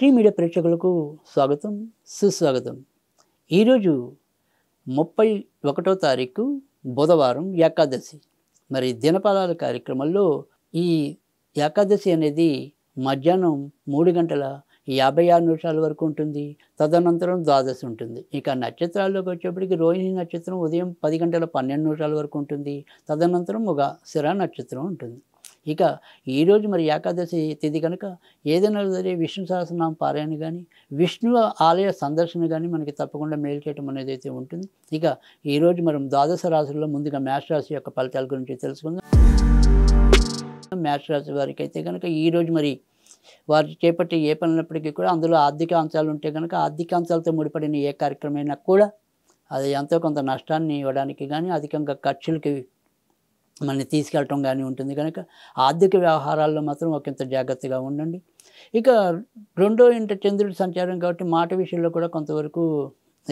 tea media ప్రేక్షకులకు స్వాగతం సుస్వాగతం ఈరోజు ముప్పై ఒకటో తారీఖు బుధవారం ఏకాదశి మరి దినపాలాల కార్యక్రమంలో ఈ ఏకాదశి అనేది మధ్యాహ్నం మూడు గంటల యాభై ఆరు నిమిషాల వరకు ఉంటుంది తదనంతరం ద్వాదశి ఉంటుంది ఇక నక్షత్రాల్లోకి వచ్చేప్పటికి రోహిణి నక్షత్రం ఉదయం పది గంటల పన్నెండు నిమిషాల వరకు ఉంటుంది తదనంతరం ఒక శిరా నక్షత్రం ఉంటుంది ఇక ఈరోజు మరి ఏకాదశి తిథి కనుక ఏదైనా సరే విష్ణు సహస్రనామ పారాయణ కానీ విష్ణు ఆలయ సందర్శన కానీ మనకి తప్పకుండా మేలు చేయటం అనేది అయితే ఉంటుంది ఇక ఈరోజు మనం ద్వాదశ రాశుల్లో ముందుగా మేషరాశి యొక్క ఫలితాల గురించి తెలుసుకుందాం మేషరాశి వారికి అయితే కనుక ఈరోజు మరి వారు చేపట్టే ఏ పనులప్పటికీ కూడా అందులో ఆర్థిక అంశాలు ఉంటే కనుక ఆర్థిక అంశాలతో ముడిపడిన ఏ కార్యక్రమైనా కూడా అది ఎంతో కొంత నష్టాన్ని ఇవ్వడానికి కానీ అధికంగా ఖర్చులకి మనల్ని తీసుకెళ్ళటం కానీ ఉంటుంది కనుక ఆర్థిక వ్యవహారాల్లో మాత్రం ఒకంత జాగ్రత్తగా ఉండండి ఇక రెండో ఇంట చంద్రుడి సంచారం కాబట్టి మాట విషయంలో కూడా కొంతవరకు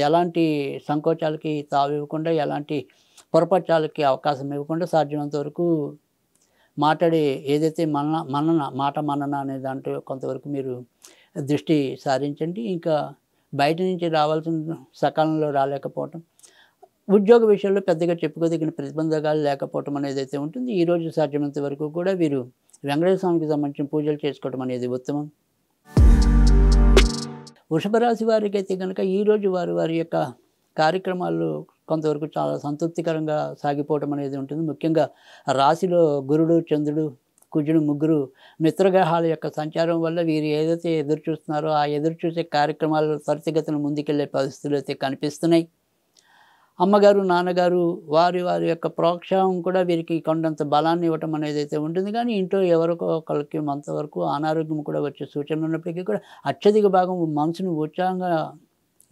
ఎలాంటి సంకోచాలకి తావివ్వకుండా ఎలాంటి పొరపక్షాలకి అవకాశం ఇవ్వకుండా సాధ్యమైనంత వరకు మాట్లాడే ఏదైతే మన మనన మాట మనన అనే దాంట్లో కొంతవరకు మీరు దృష్టి సారించండి ఇంకా బయట నుంచి రావాల్సిన సకాలంలో రాలేకపోవటం ఉద్యోగ విషయంలో పెద్దగా చెప్పుకోదగిన ప్రతిబంధకాలు లేకపోవటం అనేది అయితే ఉంటుంది ఈరోజు సాధ్యమైనంత వరకు కూడా వీరు వెంకటేశ్వర స్వామికి సంబంధించిన పూజలు చేసుకోవడం అనేది ఉత్తమం వృషభ రాశి వారికి అయితే కనుక ఈరోజు వారు వారి యొక్క కార్యక్రమాలు కొంతవరకు చాలా సంతృప్తికరంగా సాగిపోవడం అనేది ఉంటుంది ముఖ్యంగా రాశిలో గురుడు చంద్రుడు కుజుడు ముగ్గురు మిత్రగ్రహాల యొక్క సంచారం వల్ల వీరు ఏదైతే ఎదురు చూస్తున్నారో ఆ ఎదురు చూసే కార్యక్రమాలు త్వరితగతిన ముందుకెళ్లే పరిస్థితులు అయితే కనిపిస్తున్నాయి అమ్మగారు నాన్నగారు వారి వారి యొక్క ప్రోత్సాహం కూడా వీరికి కొండంత బలాన్ని ఇవ్వటం అనేది అయితే ఉంటుంది కానీ ఇంట్లో ఎవరికో ఒకరికి అంతవరకు అనారోగ్యం కూడా వచ్చే సూచన ఉన్నప్పటికీ కూడా అత్యధిక భాగం మనసును ఉత్సాహంగా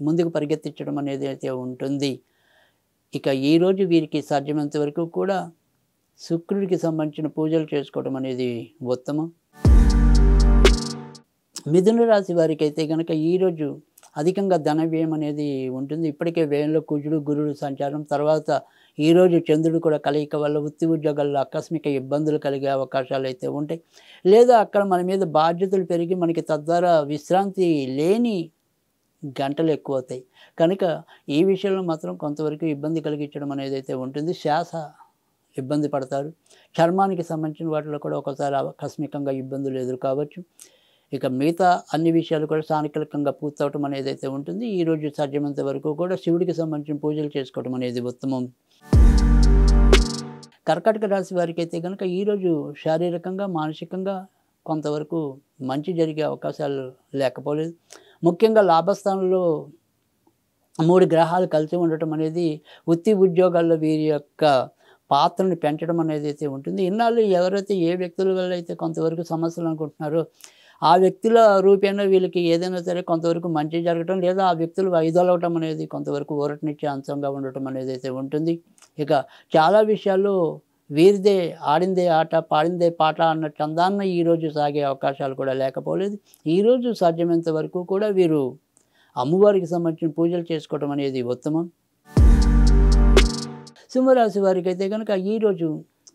ముందుకు పరిగెత్తించడం అనేది అయితే ఉంటుంది ఇక ఈరోజు వీరికి సాధ్యమైనంత వరకు కూడా శుక్రుడికి సంబంధించిన పూజలు చేసుకోవడం అనేది ఉత్తమం మిథున రాశి వారికి అయితే కనుక ఈరోజు అధికంగా ధన వ్యయం అనేది ఉంటుంది ఇప్పటికే వ్యయంలో కుజుడు గురుడు సంచారం తర్వాత ఈరోజు చంద్రుడు కూడా కలయిక వల్ల వృత్తి ఉద్యోగాల్లో ఆకస్మిక ఇబ్బందులు కలిగే అవకాశాలు అయితే ఉంటాయి లేదా అక్కడ మన మీద బాధ్యతలు పెరిగి మనకి తద్వారా విశ్రాంతి లేని గంటలు ఎక్కువ అవుతాయి కనుక ఈ విషయంలో మాత్రం కొంతవరకు ఇబ్బంది కలిగించడం అనేది అయితే ఉంటుంది శ్వాస ఇబ్బంది పడతారు చర్మానికి సంబంధించిన వాటిలో కూడా ఒకసారి ఆకస్మికంగా ఇబ్బందులు ఎదురు కావచ్చు ఇక మిగతా అన్ని విషయాలు కూడా సానుకూలకంగా పూర్తవటం అనేది అయితే ఉంటుంది ఈరోజు సాధ్యమైనంత వరకు కూడా శివుడికి సంబంధించిన పూజలు చేసుకోవడం అనేది ఉత్తమం కర్కాటక రాశి వారికి అయితే కనుక ఈరోజు శారీరకంగా మానసికంగా కొంతవరకు మంచి జరిగే అవకాశాలు లేకపోలేదు ముఖ్యంగా లాభస్థానంలో మూడు గ్రహాలు కలిసి ఉండటం అనేది వృత్తి ఉద్యోగాల్లో వీరి యొక్క పాత్రను పెంచడం అనేది అయితే ఉంటుంది ఇన్నాళ్ళు ఎవరైతే ఏ వ్యక్తుల వల్ల అయితే కొంతవరకు సమస్యలు అనుకుంటున్నారో ఆ వ్యక్తుల రూపేణా వీళ్ళకి ఏదైనా సరే కొంతవరకు మంచి జరగటం లేదా ఆ వ్యక్తులు వైదొలవటం అనేది కొంతవరకు ఊరటనిచ్చే అంశంగా ఉండటం అనేది అయితే ఉంటుంది ఇక చాలా విషయాల్లో వీరిదే ఆడిందే ఆట పాడిందే పాట అన్న చందాన్న ఈరోజు సాగే అవకాశాలు కూడా లేకపోలేదు ఈరోజు సాధ్యమైనంత వరకు కూడా వీరు అమ్మవారికి సంబంధించిన పూజలు చేసుకోవడం అనేది ఉత్తమం సింహరాశి వారికి అయితే కనుక ఈరోజు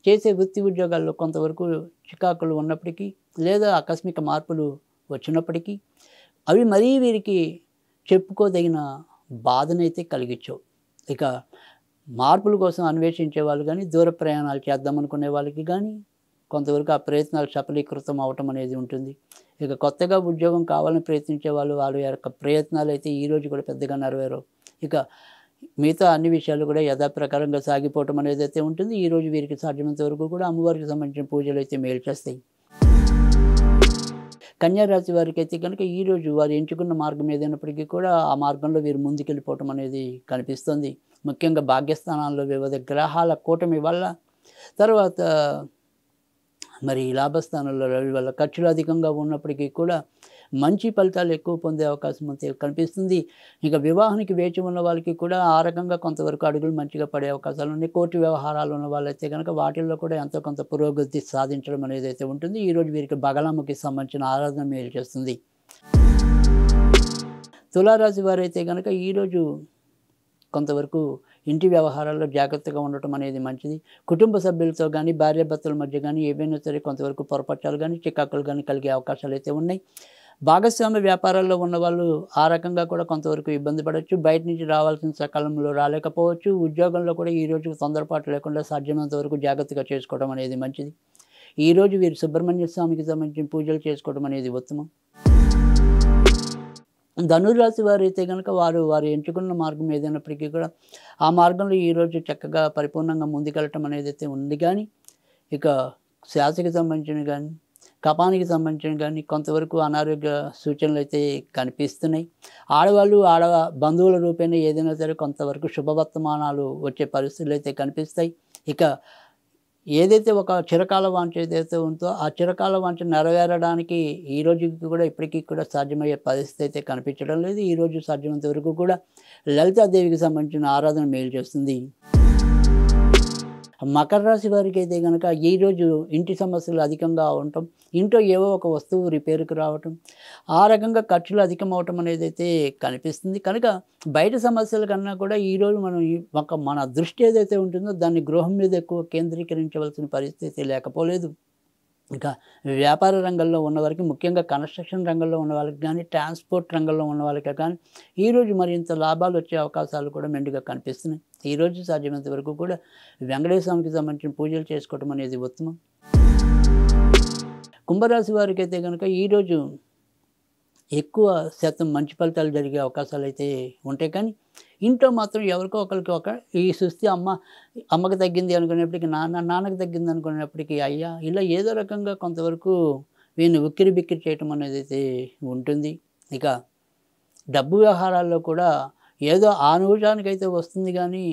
చేసే వృత్తి ఉద్యోగాల్లో కొంతవరకు చికాకులు ఉన్నప్పటికీ లేదా ఆకస్మిక మార్పులు వచ్చినప్పటికీ అవి మరీ వీరికి చెప్పుకోదగిన బాధనైతే కలిగించవు ఇక మార్పుల కోసం అన్వేషించే వాళ్ళు కానీ దూర ప్రయాణాలు చేద్దామనుకునే వాళ్ళకి కానీ కొంతవరకు ఆ ప్రయత్నాలు సఫలీకృతం అవటం అనేది ఉంటుంది ఇక కొత్తగా ఉద్యోగం కావాలని ప్రయత్నించే వాళ్ళు వాళ్ళ యొక్క ప్రయత్నాలు అయితే ఈరోజు కూడా పెద్దగా నెరవేరు ఇక మిగతా అన్ని విషయాలు కూడా యథాప్రకారంగా సాగిపోవటం అనేది అయితే ఉంటుంది ఈరోజు వీరికి సాధ్యమైనంత వరకు కూడా అమ్మవారికి సంబంధించిన పూజలు అయితే మేలు చేస్తాయి కన్యారాశి వారికి అయితే కనుక ఈరోజు వారు ఎంచుకున్న మార్గం ఏదైనప్పటికీ కూడా ఆ మార్గంలో వీరు ముందుకెళ్ళిపోవటం అనేది కనిపిస్తుంది ముఖ్యంగా భాగ్యస్థానాల్లో వివిధ గ్రహాల కూటమి వల్ల తర్వాత మరి లాభస్థానంలో రవి వల్ల ఖర్చులు అధికంగా ఉన్నప్పటికీ కూడా మంచి ఫలితాలు ఎక్కువ పొందే అవకాశం అంతే కనిపిస్తుంది ఇంకా వివాహానికి వేచి ఉన్న వాళ్ళకి కూడా ఆ రకంగా కొంతవరకు అడుగులు మంచిగా పడే అవకాశాలు ఉన్నాయి కోర్టు వ్యవహారాలు ఉన్న వాళ్ళైతే కనుక వాటిల్లో కూడా ఎంతో కొంత పురోగతి సాధించడం అనేది అయితే ఉంటుంది ఈరోజు వీరికి బగలమ్మకి సంబంధించిన ఆరాధన మేలు చేస్తుంది తులారాశి వారైతే కనుక ఈరోజు కొంతవరకు ఇంటి వ్యవహారాల్లో జాగ్రత్తగా ఉండటం అనేది మంచిది కుటుంబ సభ్యులతో కానీ భార్యాభర్తల మధ్య కానీ ఏవైనా సరే కొంతవరకు పొరపచ్చాలు కానీ చికాకులు కానీ కలిగే అవకాశాలు అయితే ఉన్నాయి భాగస్వామ్య వ్యాపారాల్లో ఉన్న వాళ్ళు ఆ రకంగా కూడా కొంతవరకు ఇబ్బంది పడవచ్చు బయట నుంచి రావాల్సిన సకాలంలో రాలేకపోవచ్చు ఉద్యోగంలో కూడా ఈ రోజు తొందరపాటు లేకుండా సాధ్యమైనంత వరకు జాగ్రత్తగా చేసుకోవడం అనేది మంచిది ఈరోజు వీరు సుబ్రహ్మణ్య స్వామికి సంబంధించిన పూజలు చేసుకోవడం అనేది ఉత్తమం ధనురాశి వారు అయితే కనుక వారు వారు ఎంచుకున్న మార్గం ఏదైనప్పటికీ కూడా ఆ మార్గంలో ఈరోజు చక్కగా పరిపూర్ణంగా ముందుకెళ్ళటం అనేది అయితే ఉంది కానీ ఇక శాసకి సంబంధించిన కానీ కపానికి సంబంధించిన కానీ కొంతవరకు అనారోగ్య సూచనలు అయితే కనిపిస్తున్నాయి ఆడవాళ్ళు ఆడ బంధువుల రూపేణా ఏదైనా సరే కొంతవరకు శుభవర్తమానాలు వచ్చే పరిస్థితులు అయితే కనిపిస్తాయి ఇక ఏదైతే ఒక చిరకాల వాంచ ఏదైతే ఉందో ఆ చిరకాల వాంచ నెరవేరడానికి ఈ రోజుకి కూడా ఇప్పటికీ కూడా సాధ్యమయ్యే పరిస్థితి అయితే కనిపించడం లేదు ఈరోజు సాధ్యమైనంత వరకు కూడా లలితాదేవికి సంబంధించిన ఆరాధన మేలు చేస్తుంది మకర రాశి వారికి అయితే కనుక ఈరోజు ఇంటి సమస్యలు అధికంగా ఉండటం ఇంట్లో ఏవో ఒక వస్తువు రిపేరుకు రావటం ఆ రకంగా ఖర్చులు అధికమవటం అనేది అయితే కనిపిస్తుంది కనుక బయట సమస్యల కన్నా కూడా ఈరోజు మనం ఒక మన దృష్టి ఏదైతే ఉంటుందో దాన్ని గృహం మీద ఎక్కువ కేంద్రీకరించవలసిన పరిస్థితి లేకపోలేదు ఇంకా వ్యాపార రంగంలో ఉన్నవారికి ముఖ్యంగా కన్స్ట్రక్షన్ రంగంలో ఉన్న వాళ్ళకి కానీ ట్రాన్స్పోర్ట్ రంగంలో ఉన్న వాళ్ళకి కానీ ఈరోజు మరింత లాభాలు వచ్చే అవకాశాలు కూడా మెండుగా కనిపిస్తున్నాయి ఈరోజు సాధ్యమైనంత వరకు కూడా వెంకటేశ్వర స్వామికి సంబంధించిన పూజలు చేసుకోవటం అనేది ఉత్తమం కుంభరాశి వారికి అయితే కనుక ఈరోజు ఎక్కువ శాతం మంచి ఫలితాలు జరిగే అవకాశాలు అయితే ఉంటాయి కానీ ఇంట్లో మాత్రం ఎవరికో ఒకరికి ఒక ఈ సుస్థి అమ్మ అమ్మకి తగ్గింది అనుకునేప్పటికీ నాన్న నాన్నకి తగ్గింది అనుకునేప్పటికీ అయ్యా ఇలా ఏదో రకంగా కొంతవరకు వీళ్ళు ఉక్కిరి బిక్కిరి చేయటం అనేది అయితే ఉంటుంది ఇక డబ్బు వ్యవహారాల్లో కూడా ఏదో ఆనుభూషానికైతే వస్తుంది కానీ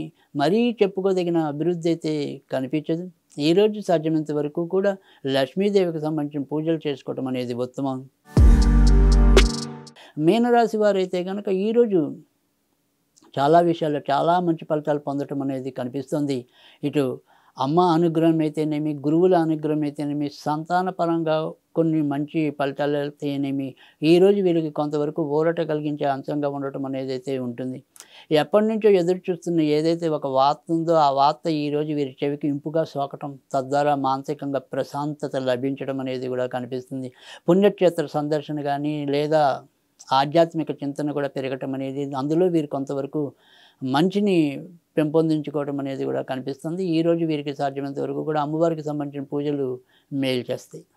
మరీ చెప్పుకోదగిన అభివృద్ధి అయితే కనిపించదు ఈరోజు సాధ్యమైనంత వరకు కూడా లక్ష్మీదేవికి సంబంధించిన పూజలు చేసుకోవటం అనేది ఉత్తమం మీనరాశి వారైతే కనుక ఈరోజు చాలా విషయాల్లో చాలా మంచి ఫలితాలు పొందటం అనేది కనిపిస్తుంది ఇటు అమ్మ అనుగ్రహం అయితేనేమి గురువుల అనుగ్రహం అయితేనేమి సంతాన పరంగా కొన్ని మంచి ఫలితాలు అయితేనేమి ఈరోజు వీరికి కొంతవరకు ఊరట కలిగించే అంశంగా ఉండటం అనేది అయితే ఉంటుంది ఎప్పటి నుంచో ఎదురు చూస్తున్న ఏదైతే ఒక వార్త ఉందో ఆ వార్త ఈరోజు వీరి చెవికి ఇంపుగా సోకటం తద్వారా మానసికంగా ప్రశాంతత లభించడం అనేది కూడా కనిపిస్తుంది పుణ్యక్షేత్ర సందర్శన కానీ లేదా ఆధ్యాత్మిక చింతన కూడా పెరగటం అనేది అందులో వీరు కొంతవరకు మంచిని పెంపొందించుకోవడం అనేది కూడా కనిపిస్తుంది ఈరోజు వీరికి సాధ్యమైనంత వరకు కూడా అమ్మవారికి సంబంధించిన పూజలు మేలు చేస్తాయి